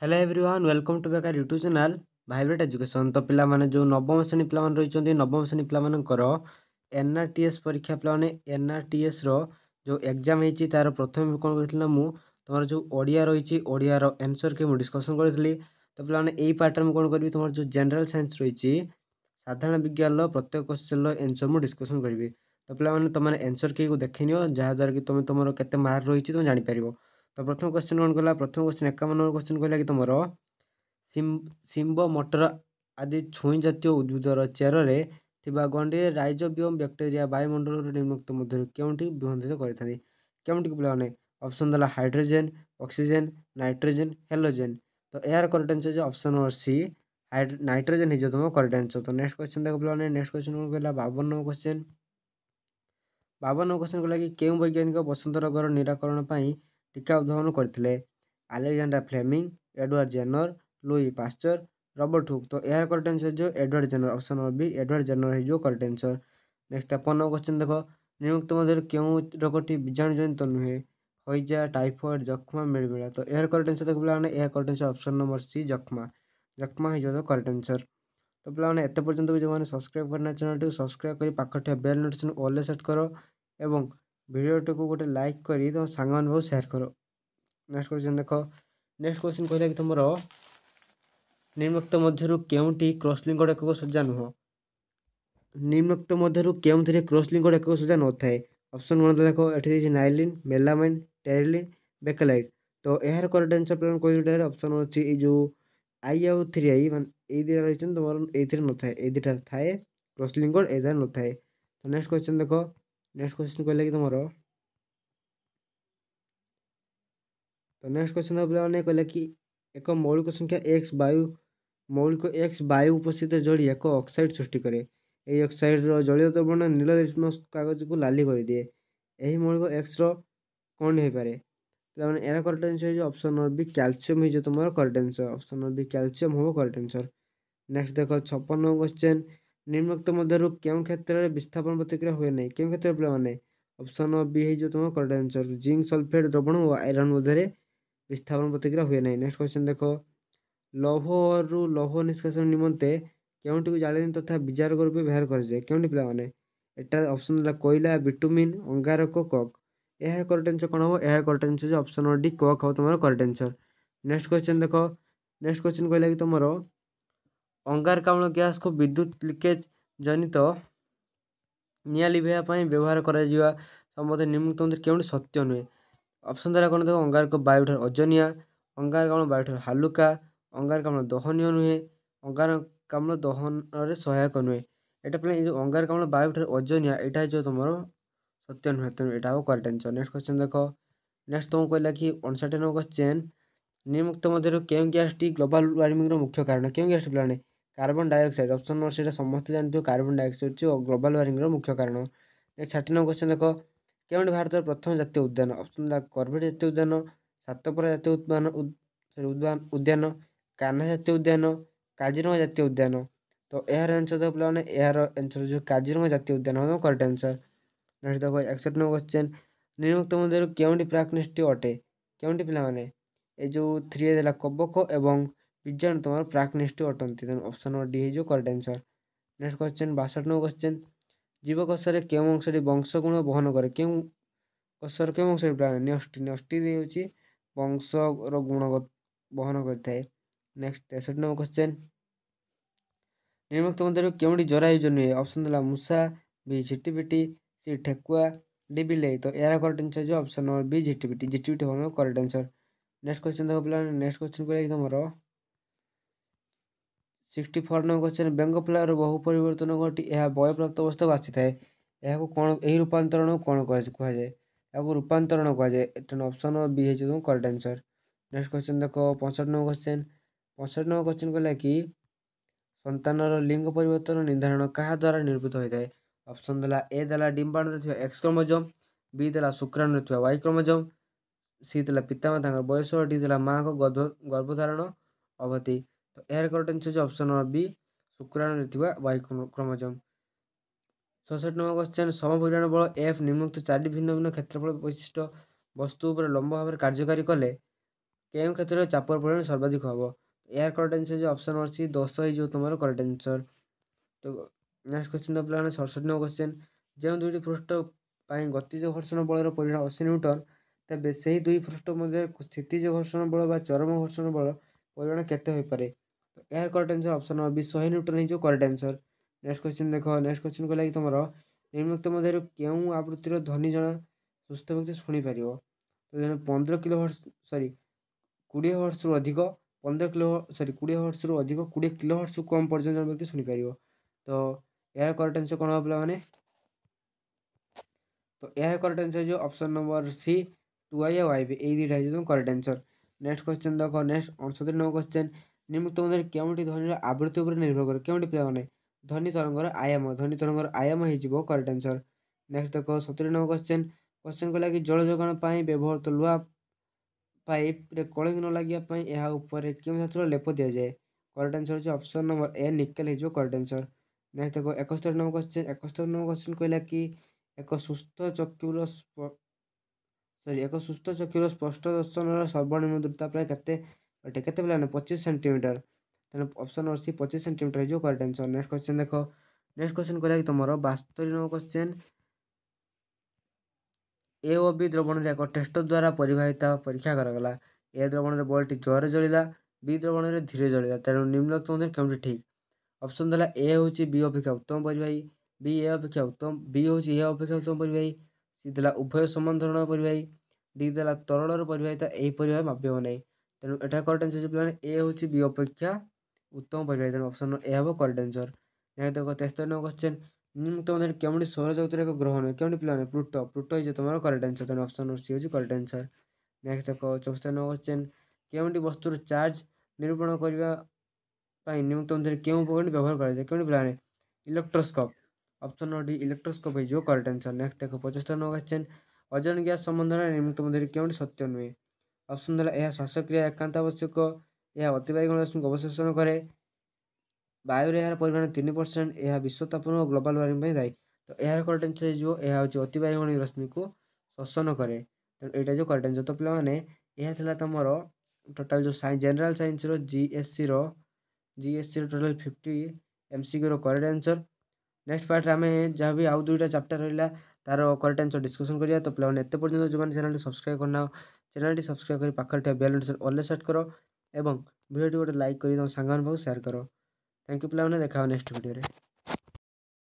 hello everyone welcome to বেকার YouTube channel vibrate education ତ ପିଲାମାନେ ଯେଉଁ ନବମ ଶ୍ରେଣୀ ପିଲାମାନେ ରହିଛନ୍ତି ନବମ ଶ୍ରେଣୀ ପିଲାମାନଙ୍କର ଏନ୍ ଆର୍ ଟି ଏସ୍ ପରୀକ୍ଷା ପିଲାମାନେ ଏନ୍ ଆର୍ ଟି ଏସ୍ର ଯେଉଁ ଏକ୍ଜାମ୍ ହେଇଛି ତା'ର ପ୍ରଥମେ କ'ଣ କରିଥିଲି ନା ମୁଁ তোমার যে ওড়িয়া রয়েছে ওড়িয়ার আনসরকে মু ডিসকসন করেছিলি তো পিলানে এই পার্টরে মু কোন করবি তোমার যে জেনারেল সাইন্স রয়েছে সাধারণ বিজ্ঞানর প্রত্যেক কোশ্চেনর আনসর মু ডিসকসন করবি তো পিলানে তোমার আনসর কি দেখে নিও যাহাদ্বারা কি তুমি তোমার কেতে মার্ক রয়েছে তুমি জাঁপার ତ ପ୍ରଥମ କ୍ୱେଶ୍ଚିନ୍ କ'ଣ କଲା ପ୍ରଥମ କ୍ୱେଶ୍ଚିନ୍ ଏକାବନ ନମ୍ବର କ୍ୱେଶ୍ଚିନ୍ କହିଲା କି ତୁମର ଶିମ୍ବ ମଟର ଆଦି ଛୁଇଁ ଜାତୀୟ ଉଦ୍ଭିଦର ଚେରରେ ଥିବା ଗଣ୍ଡିରେ ରାଇଜୋବିୟମ୍ ବ୍ୟାକ୍ଟେରିଆ ବାୟୁମଣ୍ଡଳରୁ ନିମ୍ନକ୍ତ ମଧ୍ୟରୁ କେଉଁଠି ବିବନ୍ଧିତ କରିଥାନ୍ତି କେଉଁଠିକୁ ପିଲାମାନେ ଅପସନ୍ ଦେଲା ହାଇଡ୍ରୋଜେନ୍ ଅକ୍ସିଜେନ୍ ନାଇଟ୍ରୋଜେନ୍ ହେଲୋଜେନ୍ ତ ଏହାର କରେକ୍ଟ ଆନ୍ସର୍ ହେଉଛି ଅପସନ୍ ନମ୍ବର ସି ନାଇଟ୍ରୋଜେନ୍ ହେଇଯିବ ତୁମ କରେକ୍ଟ ଆନ୍ସର୍ ତ ନେକ୍ସଟ କ୍ୱେଶ୍ଚିନ୍ ଦେଖ ପିଲାମାନେ ନେକ୍ସଟ କ୍ୱେଶ୍ଚିନ୍ କ'ଣ କହିଲା ବାବନ ନମ୍ବର କ୍ୱେଶ୍ଚିନ୍ ବାବନ ନମ୍ବର କ୍ୱେଶ୍ଚିନ୍ କହିଲା କି କେଉଁ ବୈଜ୍ଞାନିକ ବସନ୍ତ ରୋଗର ନିରାକରଣ ପାଇଁ ଟୀକା ଉଦ୍ଭାବନ କରିଥିଲେ Alexander Fleming Edward Jenner Louis Pasteur Robert Hooke ତ ଏହାର କରେକ୍ଟ ଆନ୍ସର ହେଇଯିବ Edward Jenner option B Edward Jenner ହେଇଯିବ କରେକ୍ଟ ଆନ୍ସର ନେକ୍ସଟ ଆପଣ କ୍ୱେଶ୍ଚନ୍ ଦେଖ ନିମ୍ନୋକ୍ତ ମଧ୍ୟରୁ କେଉଁ ରୋଗଟି ବୀଜାଣୁଜନିତ ନୁହେଁ ହଇଜା ଟାଇଫଏଡ଼ ଯକ୍ଷ୍ମା ମିଳିମିଳା ତ ଏହାର କରେକ୍ଟ ଆନ୍ସର ଦେଖ ପିଲାମାନେ ଏହା correct answer option number C ଯକ୍ଷ୍ମା ଯକ୍ଷ୍ମା ହେଇଯିବ ତ କରେକ୍ଟ ଆନ୍ସର ତ ପିଲାମାନେ ଏତେ ପର୍ଯ୍ୟନ୍ତ ବି ଯେଉଁମାନେ ସବସ୍କ୍ରାଇବ୍ କରିନାହାନ୍ତି ଚ୍ୟାନେଲଟିକୁ ସବସ୍କ୍ରାଇବ୍ କରି ପାଖରେ ଥିବା ବେଲ୍ ନୋଟିଫିକେସନ୍ ଅଲ୍ରେ ସେଟ୍ କର ଏବଂ ଭିଡ଼ିଓଟିକୁ ଗୋଟେ ଲାଇକ୍ କରି ତୁମ ସାଙ୍ଗମାନଙ୍କୁ ବହୁତ ସେୟାର କର ନେକ୍ସଟ କ୍ୱେଶ୍ଚନ୍ ଦେଖ ନେକ୍ସଟ କ୍ୱେଶ୍ଚନ୍ କହିଲା କି ତୁମର ନିମ୍ନୋକ୍ତ ମଧ୍ୟରୁ କେଉଁଟି କ୍ରସଲିଙ୍ଗଡ଼ ଏକକ ସଜା ନୁହଁ ନିମ୍ନୋକ୍ତ ମଧ୍ୟରୁ କେଉଁଥିରେ କ୍ରସଲିଙ୍ଗଡ଼ ଏକକ ସଜା ନଥାଏ ଅପସନ୍ କ'ଣ ଦେଖ ଏଠି ଦେଇଛି ନାଇଲିନ୍ ମେଲାମାଇନ୍ ଟେରିଲିନ୍ ବେକଲାଇଟ୍ ତ ଏହାର କରେକ୍ଟ ଆନ୍ସର୍ ପ୍ଲାନ୍ କହିବାରେ ଅପସନ୍ ଅଛି ଏଇ ଯେଉଁ ଆଇ ଆଉ ଥ୍ରୀ ଆଇ ମାନେ ଏଇ ଦୁଇଟା ରହିଛନ୍ତି ତୁମର ଏଇଥିରେ ନଥାଏ ଏଇ ଦୁଇଟାରେ ଥାଏ କ୍ରସଲିଙ୍ଗଡ଼ ଏଇଟା ନଥାଏ ତ ନେକ୍ସଟ କ୍ୱେଶ୍ଚନ୍ ଦେଖ ନେକ୍ସଟ କ୍ୱେଶ୍ଚିନ୍ କହିଲେ କି ତୁମର ତ ନେକ୍ସଟ କ୍ୱେଶ୍ଚିନ୍ ପିଲାମାନେ କହିଲେ କି ଏକ ମୌଳିକ ସଂଖ୍ୟା ଏକ୍ସ ବାୟୁ ମୌଳିକ ଏକ୍ସ ବାୟୁ ଉପସ୍ଥିତ ଜଳି ଏକ ଅକ୍ସାଇଡ଼ ସୃଷ୍ଟି କରେ ଏହି ଅକ୍ସାଇଡ଼ର ଜଳୀୟ ଦ୍ରବଣ ନୀଳ ଲିଟମସ୍ କାଗଜକୁ ଲାଲି କରିଦିଏ ଏହି ମୌଳିକ ଏକ୍ସର କ'ଣ ହେଇପାରେ ପିଲାମାନେ ଏହାର କରେକ୍ଟ ଆନ୍ସର ହେଇଯିବ ଅପସନ୍ ବି କ୍ୟାଲସିୟମ୍ ହେଇଯିବ ତୁମର correct answer option B calcium ହେବ କରେକ୍ଟ ଆନ୍ସର ନେକ୍ସଟ ଦେଖ ଛପନ କ୍ୱେଶ୍ଚେନ୍ নিম্নোক্ত ମଧ୍ୟରୁ କେଉଁ କ୍ଷେତ୍ରରେ ବିସ୍ଥାପନ ପ୍ରତିକ୍ରିୟା ହୁଏ ନାହିଁ କେଉଁ କ୍ଷେତ୍ରରେ ପିଲାମାନେ ଅପସନ୍ ବି ହେଇଯିବ ତୁମ କରେକ୍ଟ ଆନ୍ସର୍ ଜିଙ୍କ୍ ସଲଫେଟ୍ ଦ୍ରବଣ ଓ ଆଇରନ୍ ମଧ୍ୟରେ ବିସ୍ଥାପନ ପ୍ରତିକ୍ରିୟା ହୁଏ ନାହିଁ ନେକ୍ସଟ କ୍ୱେଶ୍ଚନ୍ ଦେଖ ଲୌହରୁ ଲୌହ ନିଷ୍କାସନ ନିମନ୍ତେ କେଉଁଟିକୁ ଜାଳେଣୀ ତଥା ବିଜାରକ ରୂପେ ବ୍ୟବହାର କରାଯାଏ କେଉଁଠି ପିଲାମାନେ ଏଟା ଅପସନ୍ ହେଲା କୋଇଲା ବିଟୁମିନ୍ ଅଙ୍ଗାରକ କକ୍ ଏହାର କରେକ୍ଟ ଆନ୍ସର୍ କ'ଣ ହେବ ଏହାର କରେକ୍ଟ ଆନ୍ସର୍ ଯେ ଅପସନ୍ ଡି କକ୍ ହେବ ତୁମର କରେକ୍ଟ ଆନ୍ସର୍ ନେକ୍ସଟ କ୍ୱେଶ୍ଚନ୍ ଦେଖ ନେକ୍ସଟ କ୍ୱେଶ୍ଚନ୍ କହିଲା କି ତୁମର ଅଙ୍ଗାରକାମ୍ଳ ଗ୍ୟାସ୍କୁ ବିଦ୍ୟୁତ୍ ଲିକେଜ୍ ଜନିତ ନିଆଁ ଲିଭାଇବା ପାଇଁ ବ୍ୟବହାର କରାଯିବା ସମ୍ବନ୍ଧୀୟ ନିମ୍ନଲିଖିତ ମଧ୍ୟରୁ କେଉଁଟି ସତ୍ୟ ନୁହେଁ ଅପସନ୍ ଦ୍ୱାରା କ'ଣ ଦେବ ଅଙ୍ଗାରକ ବାୟୁଠାରୁ ଅଜନିଆ ଅଙ୍ଗାରକାମ୍ଳ ବାୟୁଠାରୁ ହାଲୁକା ଅଙ୍ଗାରକାମ୍ଳ ଦହନୀୟ ନୁହେଁ ଅଙ୍ଗାରକାମ୍ଳ ଦହନରେ ସହାୟକ ନୁହେଁ ଏଇଟା ପାଇଁ ଯେଉଁ ଅଙ୍ଗାରକାମ୍ଳ ବାୟୁଠାରୁ ଓଜନିଆ ଏଇଟା ଯେଉଁ ତୁମର ସତ୍ୟ ନୁହେଁ ତେଣୁ ଏଇଟା ହେବ କରେକ୍ଟ ଆନ୍ସର୍ ନେକ୍ସଟ୍ କ୍ୱେଶ୍ଚନ୍ ଦେଖ ନେକ୍ସଟ୍ ତୁମକୁ କହିଲା କି ଅଣଷାଠିଏ ନମ୍ବର କ୍ୱେଶ୍ଚନ୍ ନିମୁକ୍ତ ମଧ୍ୟରୁ କେଉଁ ଗ୍ୟାସ୍ଟି ଗ୍ଲୋବାଲ୍ ୱାର୍ମିଂର ମୁଖ୍ୟ କାରଣ କେଉଁ ଗ୍ୟାସ୍ଟି ପିଲାମାନେ কার্বন ডাইঅক্সাইড অপশন নম্বর সেটা সমস্তে জানিথিবে কার্বন ডাইঅক্সাইড হচ্ছে গ্লোবাল ওয়ার্মিংর মুখ্য কারণ নেক্সট ষାଠିଏ নম্বর কোশ্চেন দেখ କେଉଁଠି ଭାରତର ପ୍ରଥମ ଜାତୀୟ ଉଦ୍ୟାନ ଅପସନ୍ ହେଲା କର୍ବେଟ୍ ଜାତୀୟ ଉଦ୍ୟାନ ସାତପରା ଜାତୀୟ ଉଦ୍ୟାନ ସରି ଉଦ୍ୟାନ କାହ୍ନା ଜାତୀୟ ଉଦ୍ୟାନ କାଜିରଙ୍ଗା ଜାତୀୟ ଉଦ୍ୟାନ ତ ଏହାର ଆନ୍ସର୍ ଦେବ ପିଲାମାନେ ଏହାର ଆନ୍ସର୍ ଯେଉଁ କାଜିରଙ୍ଗା ଜାତୀୟ ଉଦ୍ୟାନ ହେବ କରେକ୍ଟ ଆନ୍ସର୍ ନେକ୍ସଟ୍ ଦେବ ଏକଷଠି ନମ୍ବର କ୍ୱେଶ୍ଚନ୍ ନିର୍ମୁକ୍ତ ମଧ୍ୟରୁ କେଉଁଠି ପ୍ରାକ୍ ଅଟେ କେଉଁଠି ପିଲାମାନେ ଏ ଯେଉଁ ଥ୍ରୀ ହେଲା କବକ ଏବଂ विज्ञान तुम्हारा प्राकनिष्ठ अटंती तेणु अप्सन डी हो करेक्ट आंसर नेक्स्ट क्वेश्चन बासठ नंबर क्वेश्चन जीव कोशर के अंशटी वंश गुण बहन कै क्यों କୋଷର କେଉଁ ଅଂଶଟି ପ୍ରାଣ ନ୍ୟଷ୍ଟି ନ୍ୟଷ୍ଟି ହେଉଛି ବଂଶର ଗୁଣ ବହନ କରିଥାଏ ନେକ୍ସଟ ତେଷଠି ନମ୍ବର କ୍ୱେଶ୍ଚେନ୍ ନିର୍ମୁକ୍ତ ମଧ୍ୟରୁ କେଉଁଠି ଜରାୟୁଜ ନୁହେଁ ଅପସନ୍ ଦେଲା ମୂଷା ବି ଝିଟିପିଟି ସି ଠେକୁଆ ଡି ବିଲେଇ ତ ଏହାର କରେକ୍ଟ ଆନ୍ସର ଯେଉଁ ଅପସନ୍ ନମ୍ବର ବି ଝିଟିପିଟି ଝିଟିପିଟି ହେବ କରେକ୍ଟ ଆନ୍ସର ନେକ୍ସଟ କ୍ୱେଶ୍ଚନ୍ ଦେବ ପିଲା ନେକ୍ସଟ କ୍ୱେଶ୍ଚନ୍ କହିଲେ କି ତୁମର ସିକ୍ସଟି ଫୋର୍ ନମ୍ବର କ୍ୱେଶ୍ଚନ୍ ବ୍ୟଙ୍ଗ ପିଲାର ବହୁ ପରିବର୍ତ୍ତନ ଘଟି ଏହା ବୟପ୍ରାପ୍ତ ଅବସ୍ଥାକୁ ଆସିଥାଏ ଏହାକୁ କ'ଣ ଏହି ରୂପାନ୍ତରଣକୁ କ'ଣ କୁହାଯାଏ ଏହାକୁ ରୂପାନ୍ତରଣ କୁହାଯାଏ ଏଟା ଅପସନ୍ ବି ହେଇଛି ତୁମ କରେକ୍ଟ ଆନ୍ସର୍ ନେକ୍ସଟ କ୍ୱେଶ୍ଚନ୍ ଦେଖ ପଞ୍ଚଷଠି ନମ୍ବର କ୍ୱେଶ୍ଚନ୍ ପଞ୍ଚଷଠି ନମ୍ବର କ୍ୱେଶ୍ଚନ୍ କହିଲା କି ସନ୍ତାନର ଲିଙ୍ଗ ପରିବର୍ତ୍ତନ ନିର୍ଦ୍ଧାରଣ କାହା ଦ୍ୱାରା ନିର୍ଭୂତ ହୋଇଥାଏ ଅପସନ୍ ଦେଲା ଏ ଦେଲା ଡିମ୍ବାଣୁରେ ଥିବା ଏକ୍ସ କ୍ରୋମୋଜୋମ୍ ବି ଦେଲା ଶୁକ୍ରାଣୁରେ ଥିବା ୱାଇ କ୍ରୋମୋଜୋମ୍ ସି ଦେଲା ପିତାମାତାଙ୍କର ବୟସ ଡି ଦେଲା ମାଆଙ୍କ ଗର୍ଭ ଗର୍ଭଧାରଣ ଅବଧି તો એર કરોટન છે જે ઓપ્શન નંબર બી શુક્રાણુરે ଥିବା વાય ક્રોમોઝોમ ছষট্টি নম্বর কোশ্চেন সমপরিমাণ বল এফ নিম্নোক্ত চারটি ভিন্ন ভিন্ন ক্ষেত্রফল বিশিষ্ট বস্তু উপরে লম্ব ভাবে কার্যকারী কলে কেউ ক্ষেত্রে চাপর পরিমাণ সর্বাধিক হব এয়ার করেক্ট আনসার যে অপশন অছি দশ হয়ে তোমার করেক্ট আনসার তো নেক্সট কোশ্চেন তো পিলাମାନେ সড়ষট্টি নম্বর কোশ্চেন যে দুইটি পৃষ্ঠ পাই গতিজ ঘর্ষণ বলর পরিমাণ অশী নিউটন তবে সেই দুই পৃষ্ঠ মধ্যে স্থিতিজ ঘর্ষণ বল বা চরম ঘর্ষণ বল পরিমাণ কেতে হয়ে পারে तो ଏହାର କରେକ୍ଟ ଆନ୍ସର୍ ଅପସନ୍ ବି ଶହେ ନ୍ୟୁଟନ୍ ହେଇଯିବ କରେକ୍ଟ ଆନ୍ସର୍ ନେକ୍ସଟ କ୍ୱେଶ୍ଚିନ୍ ଦେଖ ନେକ୍ସଟ କ୍ୱେଶ୍ଚିନ୍ କହିଲା କି ତୁମର ନିମ୍ନୋକ୍ତ ମଧ୍ୟରୁ କେଉଁ ଆବୃତ୍ତିର ଧ୍ୱନି ଜଣେ ସୁସ୍ଥ ବ୍ୟକ୍ତି ଶୁଣିପାରିବ ତ ଜଣେ ପନ୍ଦର କିଲୋ ହର୍ସ ସରି କୋଡ଼ିଏ ହର୍ସରୁ ଅଧିକ ପନ୍ଦର କିଲୋ ସରି କୋଡ଼ିଏ ହର୍ସରୁ ଅଧିକ କୋଡ଼ିଏ କିଲୋ ହର୍ସରୁ କମ୍ ପର୍ଯ୍ୟନ୍ତ ଜଣେ ବ୍ୟକ୍ତି ଶୁଣିପାରିବ ତ ଏହାର କରେକ୍ଟ ଆନ୍ସର୍ କ'ଣ ହେବ ପିଲାମାନେ तो यार करेक्ट आंसर जो option number C two I या वाई बी यही दुटा है करेक्ट आंसर नेक्स्ट क्वेश्चन देख नेक्स्ट अड़सठ नौ क्वेश्चन ନିମ୍ନୁକ୍ତ ମଧ୍ୟରେ କେଉଁଟି ଧ୍ୱନିର ଆବୃତ୍ତି ଉପରେ ନିର୍ଭର କରେ କେଉଁଟି ପିଲା ମାନେ ଧ୍ୱନି ତରଙ୍ଗର ଆୟାମ ଧ୍ୱନି ତରଙ୍ଗର ଆୟାମ ହେଇଯିବ କରେକ୍ଟ ଆନ୍ସର୍ ନେକ୍ସଟ ଦେଖ ସତୁରି ନମ୍ବର କ୍ୱେଶ୍ଚନ୍ କ୍ୱେଶ୍ଚନ୍ କହିଲା କି ଜଳ ଯୋଗାଣ ପାଇଁ ବ୍ୟବହୃତ ଲୁହା ପାଇପ୍ରେ କଳିଙ୍ଗ ନ ଲାଗିବା ପାଇଁ ଏହା ଉପରେ କେଉଁ ଧାତୁର ଲେପ ଦିଆଯାଏ କରେକ୍ଟ ଆନ୍ସର୍ ହେଉଛି ଅପସନ୍ ନମ୍ବର ଏ ନିକେଲ ହେଇଯିବ କରେକ୍ଟ ଆନ୍ସର୍ ନେକ୍ସଟ ଦେଖ ଏକସ୍ତରୀ ନମ୍ବର କ୍ୱେଶ୍ଚନ୍ ଏକସ୍ତରୀ ନମ୍ବର କ୍ୱେଶ୍ଚନ୍ କହିଲା କି ଏକ ସୁସ୍ଥ ଚକ୍ଷୁର ସରି ଏକ ସୁସ୍ଥ ଚକ୍ଷୁର ସ୍ପଷ୍ଟ ଦର୍ଶନର ସର୍ବନିମ୍ନ ଦୂରତା ପ୍ରାୟ କେତେ ଏଇଟା କେତେ ପିଲା ମାନେ ପଚିଶ ସେଣ୍ଟିମିଟର ତାହେଲେ ଅପସନ୍ ଅଛି ପଚିଶ ସେଣ୍ଟିମିଟର ହେଇଯିବ କରେକ୍ଟ ଆନ୍ସର୍ ନେକ୍ସଟ କ୍ୱେଶ୍ଚନ୍ ଦେଖ ନେକ୍ସଟ କ୍ୱେଶ୍ଚନ୍ କହିଲା କି ତୁମର ବାସ୍ତରୀ ନମ୍ବର କ୍ୱେଶ୍ଚନ୍ ଏ ଓ ବି ଦ୍ରବଣରେ ଏକ ଟେଷ୍ଟ ଦ୍ୱାରା ପରିବାହିତା ପରୀକ୍ଷା କରାଗଲା ଏ ଦ୍ରବଣରେ ବଲ୍ଟି ଜୋରରେ ଜଳିଲା ବି ଦ୍ରବଣରେ ଧୀରେ ଜଳିଲା ତେଣୁ ନିମ୍ନୋକ୍ତ ମଧ୍ୟରେ କେଉଁଠି ଠିକ୍ ଅପସନ୍ ଦେଲା ଏ ହେଉଛି ବି ଅପେକ୍ଷା ଉତ୍ତମ ପରିବାହୀ ବି ଏ ଅପେକ୍ଷା ଉତ୍ତମ ବି ହେଉଛି ଏ ଅପେକ୍ଷା ଉତ୍ତମ ପରିବାହୀ ସି ଦେଲା ଉଭୟ ସମାନ ଧରଣର ପରିବାହୀ ଡି ଦେଲା ତରଳର ପରିବାହିତା ଏହି ପରିବାହୀ ମାପିବ ନାହିଁ ତେଣୁ ଏଠାରେ କରେକ୍ଟ ଆନ୍ସର ହେଉଛି ପିଲାମାନେ ଏ ହେଉଛି ବି ଅପେକ୍ଷା ଉତ୍ତମ ପରିବା ତେଣୁ ଅପସନ୍ ଏ ହେବ କରେକ୍ଟ ଆନ୍ସର ଏହା ଦେଖ ତେସ୍ତରୀ ନମ୍ବର କ୍ୱେଶ୍ଚେନ୍ ନିମ୍ନଲିଖିତ ମଧ୍ୟରେ କେଉଁଠି ସୌରଜଗତର ଏକ ଗ୍ରହ ନୁହେଁ କେଉଁଠି ପିଲାମାନେ ପ୍ଲୁଟ ପ୍ଲୁଟ ହେଇଯିବ ତମର କରେକ୍ଟ ଆନ୍ସର ତେଣୁ ଅପସନ୍ ସି ହେଉଛି କରେକ୍ଟ ଆନ୍ସର ନେକ୍ସଟ ଦେଖ ଚଉସ୍ତରୀ ନମ୍ବର କ୍ୱେଶ୍ଚେନ୍ କେଉଁଠି ବସ୍ତୁର ଚାର୍ଜ ନିରୂପଣ କରିବା ପାଇଁ ନିମ୍ନଲିଖିତ ମଧ୍ୟରେ କେଉଁ ଉପକରଣ ବ୍ୟବହାର କରାଯାଏ କେଉଁଠି ପିଲାମାନେ ଇଲେକ୍ଟ୍ରୋସ୍କୋପ୍ ଅପସନ୍ ଡ଼ି ଇଲେକ୍ଟ୍ରୋସ୍କୋପ୍ ହେଇଯିବ କରେକ୍ଟ ଆନ୍ସର ନେକ୍ସଟ ଦେଖ ପଞ୍ଚସ୍ତରୀ ନମ୍ବର କ୍ୱେଶ୍ଚେନ୍ ଅଜନ ଗ୍ୟାସ୍ ସମ୍ବନ୍ଧରେ ନିମ୍ନଲିଖିତ ମଧ୍ୟରେ କେଉଁଠି ସତ୍ୟ ନୁହେଁ ଅପସନ୍ ଦେଲା ଏହା ଶ୍ୱାସକ୍ରିୟା ଏକାନ୍ତ ଆବଶ୍ୟକ ଏହା ଅତିବାଇଗଣ ରଶ୍ମିକୁ ଅବଶୋଷଣ କରେ ବାୟୁରେ ଏହାର ପରିମାଣ ତିନି ପରସେଣ୍ଟ ଏହା ବିଶ୍ୱ ତାପନ ଓ ଗ୍ଲୋବାଲ୍ ୱାର୍ମିଂ ପାଇଁ ଦାୟୀ ତ ଏହାର କରେକ୍ଟ ଆନ୍ସର୍ ହେଇଯିବ ଏହା ହେଉଛି ଅତିବାଇଗଣ ରଶ୍ମିକୁ ଶୋଷଣ କରେ ତେଣୁ ଏଇଟା ଯେଉଁ କରେକ୍ଟ ଆନ୍ସର୍ ତ ପିଲାମାନେ ଏହା ଥିଲା ତୁମର ଟୋଟାଲ୍ ଯେଉଁ ସାଇନ୍ସ ଜେନେରାଲ୍ ସାଇନ୍ସର ଜିଏସ୍ସିର ଜିଏସ୍ସିର ଟୋଟାଲ୍ ଫିଫ୍ଟି ଏମ୍ସିକ୍ୟୁର କରେକ୍ଟ ଆନ୍ସର୍ ନେକ୍ସଟ ପାର୍ଟରେ ଆମେ ଯାହା ବି ଆଉ ଦୁଇଟା ଚାପ୍ଟର ରହିଲା ତାର କରେକ୍ଟ ଆନ୍ସର୍ ଡିସ୍କସନ୍ କରିବା ତ ପିଲାମାନେ ଏତେ ପର୍ଯ୍ୟନ୍ତ ଯେଉଁମାନେ ଚ୍ୟାନେଲଟି ସବସ୍କ୍ରାଇବ୍ କରିନାହୁଁ ଚ୍ୟାନେଲ୍ଟି ସବସ୍କ୍ରାଇବ୍ କରି ପାଖରେ ଥିବା ବେଲ୍ ନୋଟିଫିକେସନ୍ ଅଲ୍ରେ ସେଟ୍ କର ଏବଂ ଭିଡ଼ିଓଟି ଗୋଟେ ଲାଇକ୍ କରି ତୁମ ସାଙ୍ଗମାନଙ୍କ ପାଖକୁ ସେୟାର କର ଥ୍ୟାଙ୍କ ୟୁ ପିଲାମାନେ ଦେଖା ହେବ ନେକ୍ସଟ୍ ଭିଡ଼ିଓରେ